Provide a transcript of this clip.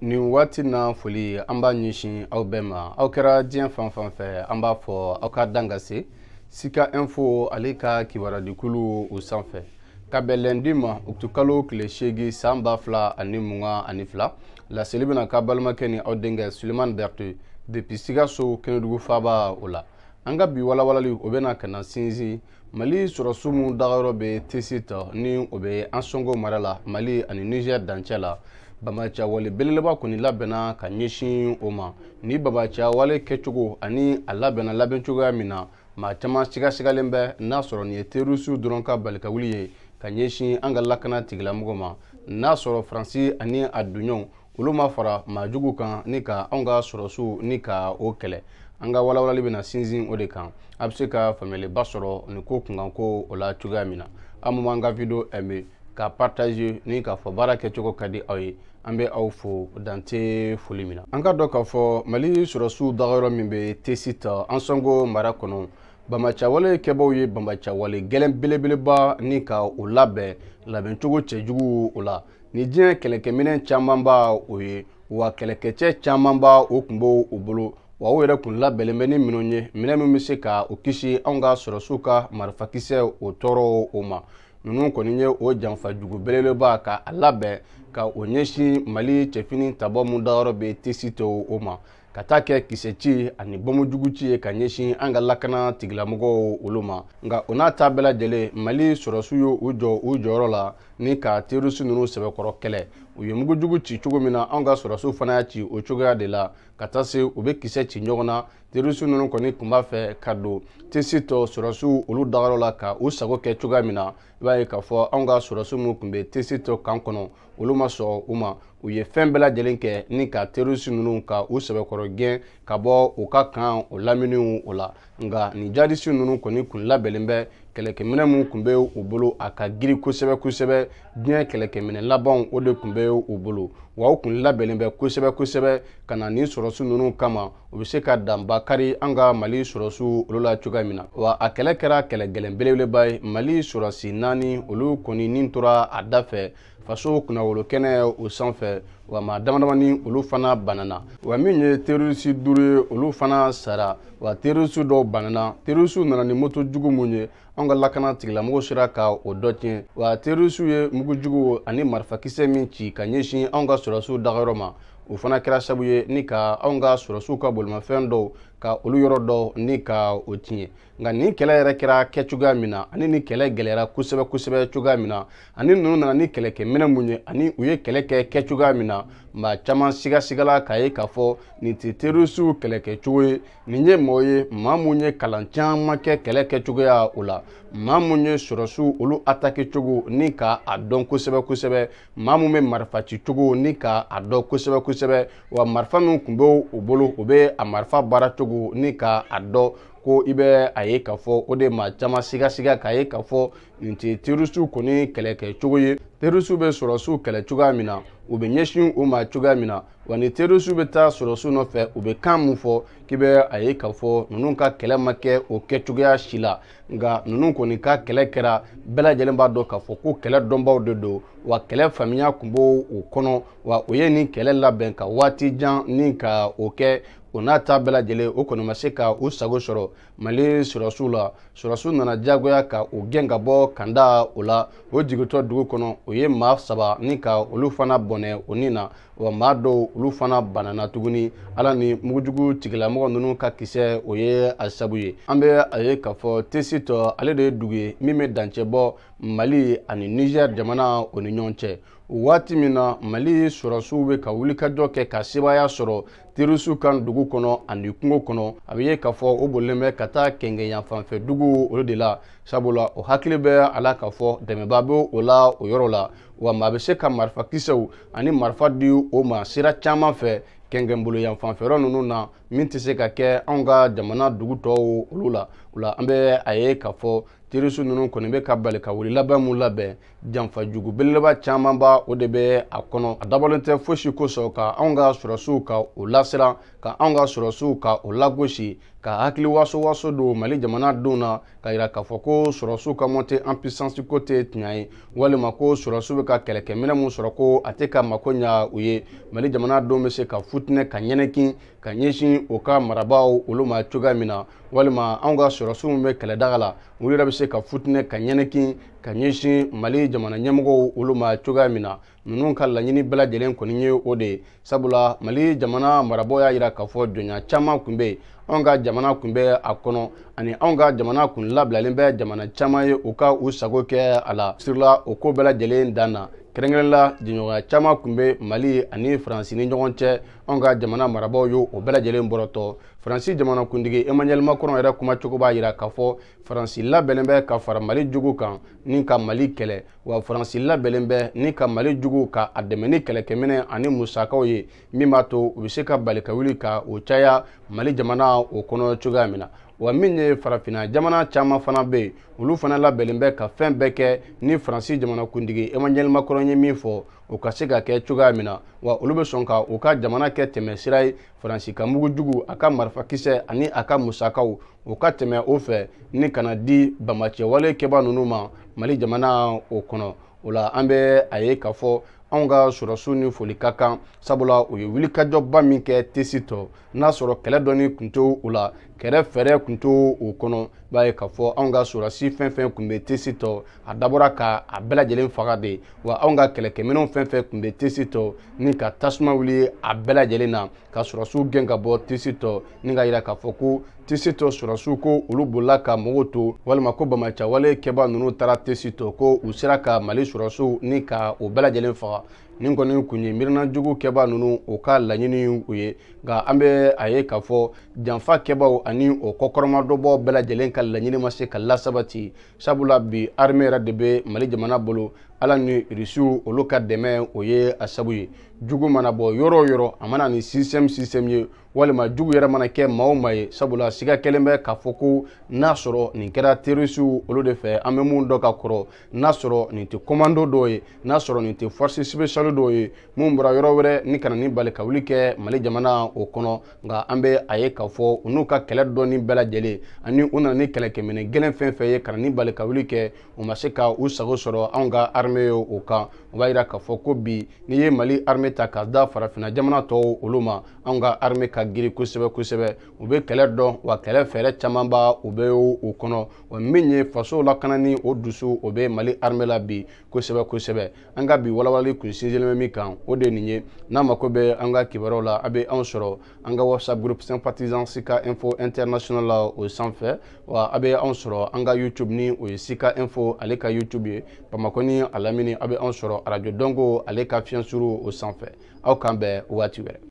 nin waati na foli an b'a ɲɛsin aw bɛɛ ma aw kɛra diɲɛ fan fan fɛ an b'a fɔ aw ka dan ka se sika info ale ka kibaradikulu o sanfɛ ka bɛn lɛndi ma okutokalo tile seegi saan b'a fila ani mugan ani fila laseli bena ka balimakɛ ni aw denkɛ suleman berte depuis sikaso kɛnɛdugu faaba o la an ka bi walawalali o bena ka na sinsin mali sɔrɔsu mu dagayɔrɔ be tesit ni o be an sɔngo mara la mali ani nigɛr dancɛ la bamaciya wale belebeleba kɔni labɛnna ka ɲɛsin o ma ni bamaciya wale kɛcogo ani a labɛnna labɛn cogoya min na maa caman sigasigalen bɛ n'a sɔrɔ nin ye terisiw dɔrɔn ka balikawuli ye ka ɲɛsin an ka lakana tigilamɔgɔ ma n'a sɔrɔ faransi ani a donɲɔw olu ma fara maajugu kan ni ka anw ka sɔrɔsiw ni ka o kɛlɛ an ka walawalali bena sinsin o de kan a be se ka faamuyaliba sɔrɔ nin ko kunkanko o la cogoya min na an mu b'an ka video ɛmbe k'a partage ni k'a fɔ baara kɛcogo ka di aw ye an bɛ aw fo dante foli min na an ka dɔn k'a fɔ mali sɔrɔsiw dagayɔrɔ min bɛ tesi ta an sɔngo mara kɔnɔ banbacawale kɛbaw ye banbacawale gɛlɛn belebeleba ni ka o labɛn labɛncogo cɛjugu o la ni diɲɛ kɛlɛkɛminɛ caman b'a o ye wa kɛlɛkɛcɛ caman b'a o kun b'o o bolo wa o yɛrɛ kun labɛnlen bɛ ni minnu ye minɛ min bɛ se ka o kisi anw ka sɔrɔsiw ka marifakisɛ o tɔɔrɔ o ma ninnu kɔni ye o janfa jugu belebeleba ka a labɛn ka o ɲɛsin mali cɛfini tabɔ mun dayɔrɔ bɛ tesi to o ma ka taa kɛ kisɛci ani bɔmujuguci ye ka ɲɛsin an ka lakana tigilamɔgɔw olu ma nka o n'a ta bɛɛ lajɛlen mali sɔrɔsiw ye u jɔ u jɔyɔrɔ la ni ka terisi ninnu sɛbɛkɔrɔ kɛlɛ u ye mugujugu ci cogo min na anw ka sɔrɔsiw fana y'a ci o cogoya de la ka taa se u bɛ kisɛ ci ɲɔgɔn na terisi ninnu kɔni tun b'a fɛ ka don tesi tɔ sɔrɔsiw olu dagayɔrɔ la ka u sago kɛ cogoya min na i b'a ye k'a fɔ anw ka sɔrɔsi minnu tun bɛ tesi tɔ kan kɔnɔ olu ma sɔn u ma u ye fɛn bɛɛ lajɛlen kɛ ni ka terisi ninnu ka u sɛbɛkɔrɔ gɛn ka bɔ u ka kan o laminiw o la nka nin jadisi ninnu kɔni kun labɛnnen bɛ kɛlɛkɛminɛ mun tun bɛ u bolo a ka girin kosɛbɛ kosɛbɛ diɲɛ kɛlɛkɛminɛ labanw o de tun bɛ u bolo wa u tun labɛnnen bɛ kosɛbɛ kosɛbɛ ka na nin sɔrɔsi ninnu kama u bɛ se ka danba kari an ka mali sɔrɔsiw olu la cogoya min na wa a kɛlɛ kɛra kɛlɛ gɛlɛn belebeleba ye mali sɔrɔsi naani olu kɔni nin tora a da fɛ faso kunnawolo kɛnɛ o sanfɛ wa ma dama dama ni olu fana banana wa min ye terorisi duuru ye olu fana sara wa terorisiw dɔw banana terorisiw nana ni moto jugu mun ye anw ka lakana tigilamɔgɔw sera ka o dɔ tiɲɛ wa terorisiw ye mugujugu ani marifakisɛ min ci ka ɲɛsin anw ka sɔrɔsiw dagayɔrɔ ma o fana kɛra sabu ye ni ka anw ka sɔrɔsiw ka bolimafɛn dɔw ka olu yɔrɔ dɔ ni ka o tiɲɛ nka nin kɛlɛ yɛrɛ kɛra kɛ cogoya min na ani nin kɛlɛ gɛlɛyara kosɛbɛ kosɛbɛ cogoya min na ani ninnu nana ni kɛlɛkɛminɛ mun ye ani u ye kɛlɛ kɛ kɛ cogoya min na maa caman sigasigala k'a ye k'a fɔ nin tɛ terisiw kɛlɛkɛcogo ye nin ye mɔgɔ ye maa mun ye kalan caman kɛ kɛlɛ kɛcogoya o la maa mun ye sɔrɔsiw olu atake cogo ni ka a dɔn kosɛbɛ kosɛbɛ maa mun bɛ marifaci cogo ni ka a dɔn kosɛbɛ kosɛbɛ wa marifa min tun bɛ u bolo u bɛ a marifa baara cogo togo ni ka a dɔ ko i bɛ a ye k'a fɔ o de ma caman sigasiga k'a ye k'a fɔ nin tɛ terisiw kɔni kɛlɛkɛcogo ye terisiw bɛ sɔrɔ kɛlɛ cogoya min na u bɛ ɲɛsin u ma cogoya min na wa ni terisiw bɛ taa sɔrɔsiw nɔfɛ u bɛ kan mun fɔ k'i bɛ a ye k'a fɔ ninnu ka kɛlɛ ma kɛ o kɛcogoya si la nka ninnu kɔni ka kɛlɛ kɛra bɛɛ lajɛlen b'a dɔn k'a fɔ ko kɛlɛ dɔnbaw de don wa kɛlɛ faamuya tun b'o o kɔnɔ wa u ye nin kɛlɛ labɛn ka waati jan ni ka o kɛ o n'a ta bɛɛ lajɛlen o kɔni ma se ka u sago sɔrɔ mali sɔrɔsiw la sɔrɔsiw nana diyagoya ka o gɛn ka bɔ kanda o la o jigintɔ dugu kɔnɔ o ye maa saba ni ka olu fana bɔn bɔnɛ o ni na wa maa dɔw olu fana banana tuguni ala ni mugujugu tigilamɔgɔ ninnu ka kisɛ o ye a sabu ye an bɛ a ye k'a fɔ tesi tɔ ale de ye dugu ye min bɛ dancɛ bɔ mali ani nizɛri jamana o ni ɲɔgɔn cɛ waati min na mali sɔrɔsiw bɛ ka wulikajɔ kɛ ka sebaaya sɔrɔ terisiw kan dugu kɔnɔ ani kungo kɔnɔ a bɛ ye k'a fɔ o bolilen bɛ ka taa kɛnkɛyan dugu olu de la sabula o hakili bɛ a la k'a fɔ dɛmɛba bɛ o la o yɔrɔ la wa maa bɛ se ka marifakisɛw ani marifa di o ma sira caman fɛ kɛnkɛnbolo yan fanfɛyɔrɔ ninnu na min tɛ se ka kɛ anw ka jamana dugu tɔw olu la o la an bɛ a ye k'a fɔ terisi ninnu kɔni bɛ ka bali ka wuli labɛn mun labɛn janfa jugu belebeleba camanba o de bɛ a kɔnɔ a dabɔlen tɛ fosi kosɔn ka anw ka sɔrɔsiw ka o lasiran ka anw ka sɔrɔsiw ka o lagosi ka hakili waso waso don mali jamana denw na ka yira k'a fɔ ko sɔrɔsiw ka mɔte an pisansi ko tɛ tiɲa ye walima ko sɔrɔsiw bɛ ka kɛlɛkɛminɛ min sɔrɔ ko a tɛ ka mako ɲa u ye mali jamana denw bɛ se ka futinɛ ka ɲɛnɛkin ka ɲɛsin ni o ka marabaaw olu ma cogoya min na walima anw ka sɔrɔsiw min bɛ kɛlɛdaga la olu yɛrɛ bɛ se ka futinɛ ka ɲɛnɛkin ka ɲɛsin mali jamana ɲɛmɔgɔw olu ma cogoya min na ninnu ka laɲini bɛɛ lajɛlen kɔni ye o de ye sabula mali jamana marabaaw y'a yira k'a fɔ jɔnya caman tun bɛ yen anw ka jamana tun bɛ a kɔnɔ ani anw ka jamana kun labilalen bɛ jamana caman ye u ka u sago kɛ a la sirila o ko bɛɛ lajɛlen dan na kɛrɛnkɛrɛn la jɛɲɔgɔnya caaman kun be mali ani faransi ni ɲɔgɔn cɛ anw ka jamana marabaw y' o bɛlajɛlen bɔrɔtɔ faransi jamana jamanakuntigi emmanuel macron yɛrɛ kumacogo b'a yira k'a fɔ faransi labɛlen bɛ ka fara mali jugu kan ni ka mali kɛlɛ wa faransi labɛlen bɛ ni ka mali jugu ka a dɛmɛ ni kɛlɛkɛminɛ ani musakaw ye min b'a to u be se ka balikawuli ka o caya mali jamana o kɔnɔ cogoya min na wa min ye farafina jamana caaman fana be yen olu fana labɛnlen bɛ ka fɛn bɛɛ kɛ ni faransi jamanakuntigi emmanuel macron ye min fɔ u ka se ka kɛ cogoya min na wa olu be sɔn ka u ka jamana kɛ tɛmɛ sira ye faransi ka mugujugu a ka marifakisɛ ani a ka musakaw u ka tɛmɛ o fɛ ni kana di banbacɛwale kɛba nunu ma mali jamana o kɔnɔ o la an bɛ a ye k'a fɔ anw ka sɔrɔsiw ni foli ka kan sabula u ye wulikajɔba min kɛ tesi tɔ n'a sɔrɔ kɛlɛ dɔɔni tun to o la kɛlɛ fɛɛrɛ tun to o kɔnɔ b'a ye k'a fɔ anw ka sɔrɔsi fɛn fɛn tun bɛ tesi tɔ a dabɔra ka a bɛɛ lajɛlen faga de wa anw ka kɛlɛkɛminɛw fɛn fɛn tun bɛ tesi tɔ ni ka tasuma wuli a bɛɛ lajɛlen na ka sɔrɔsiw gɛn ka bɔ tesi tɔ ni ka yira k'a fɔ ko tisi tɔ surasiw ko olu bolila ka mɔgɔw to walima ko bamaca wale kɛba ninnu taara tisi tɔ ko u sera ka mali surasiw ni ka o bɛɛ lajɛlen faga nin kɔni kun ye miirina jugu kɛba ninnu o ka laɲini u ye nka an bɛ a ye k'a fɔ janfa kɛbaw ani o kɔkɔrɔmadɔbɔ bɛɛ lajɛlen ka laɲini ma se ka lasabati sabula bi arime yɛrɛ de bɛ mali jamana bolo ala ni irisiw olu ka dɛmɛ o ye a sabu ye jugu mana bɔ yɔrɔ o yɔrɔ a mana nin système système ye walima jugu yɛrɛ mana kɛ maa o maa ye sabula siga kɛlen bɛ k'a fɔ ko n'a sɔrɔ nin kɛra terisiw olu de fɛ an bɛ mun dɔ ka kɔrɔ n'a sɔrɔ nin tɛ commando dɔw ye n'a sɔrɔ nin tɛ force spéciale dɔw ye mun bɔra yɔrɔ wɛrɛ ni kana nin bali ka wuli kɛ mali jamana o kɔnɔ nka an bɛ a ye k'a fɔ u n'u ka kɛlɛ dɔɔni bɛɛ lajɛlen ani u nana ni kɛlɛkɛminɛ gɛlɛn fɛn fɛn ye kana nin bali ka wuli kɛ u ma se ka u sago sɔrɔ anw ka arme ye o kan o b'a yira k'a fɔ ko bi n'i ye mali arme ta ka da farafina jamana tɔw olu ma anw ka arme ka girin kosɛbɛ kosɛbɛ u bɛ kɛlɛ dɔn wa kɛlɛ fɛɛrɛ camanba u bɛ o kɔnɔ wa min ye faso lakanani o dusu o bɛ mali arme la bi kosɛbɛ kosɛbɛ an ka bi walawalali kun sinsinlen bɛ min kan o de ye nin ye n'a mako bɛ an ka kibaruyaw la a bɛ anw sɔrɔ an ka whatsapp groupe sympathisant sika info international la o sanfɛ wa a bɛ anw sɔrɔ an ka youtube ni o ye sika info ale ka youtube ye bamakɔ ni a lamini aw bɛ anw sɔrɔ arajo dɔnko ale ka fiɲɛ suru o sanfɛ aw kan bɛn waati wɛrɛ